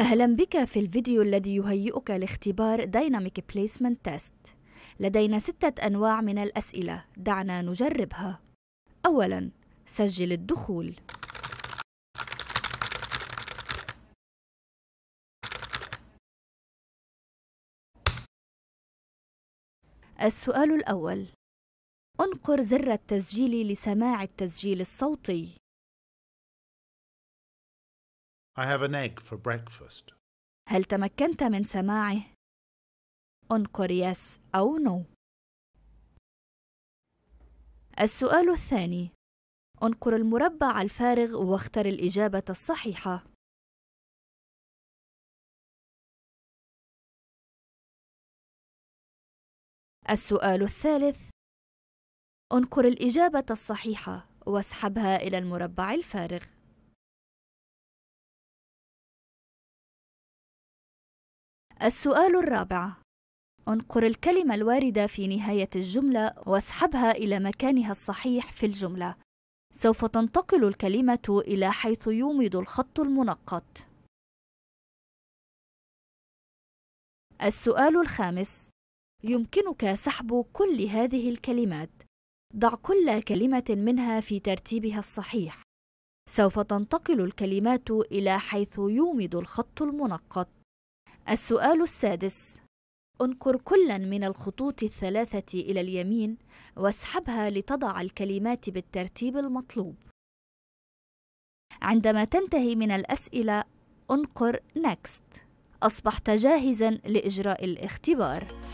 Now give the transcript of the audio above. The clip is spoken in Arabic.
أهلا بك في الفيديو الذي يهيئك لاختبار Dynamic Placement Test لدينا ستة أنواع من الأسئلة دعنا نجربها أولا سجل الدخول السؤال الأول انقر زر التسجيل لسماع التسجيل الصوتي I have an egg for breakfast. هل تمكنت من سماعه؟ انقر يس أو نو. السؤال الثاني انقر المربع الفارغ واختر الإجابة الصحيحة. السؤال الثالث انقر الإجابة الصحيحة واسحبها إلى المربع الفارغ السؤال الرابع انقر الكلمة الواردة في نهاية الجملة واسحبها إلى مكانها الصحيح في الجملة سوف تنتقل الكلمة إلى حيث يومض الخط المنقط السؤال الخامس يمكنك سحب كل هذه الكلمات ضع كل كلمة منها في ترتيبها الصحيح سوف تنتقل الكلمات إلى حيث يومض الخط المنقط السؤال السادس انقر كلا من الخطوط الثلاثة إلى اليمين واسحبها لتضع الكلمات بالترتيب المطلوب عندما تنتهي من الأسئلة انقر Next أصبحت جاهزا لإجراء الاختبار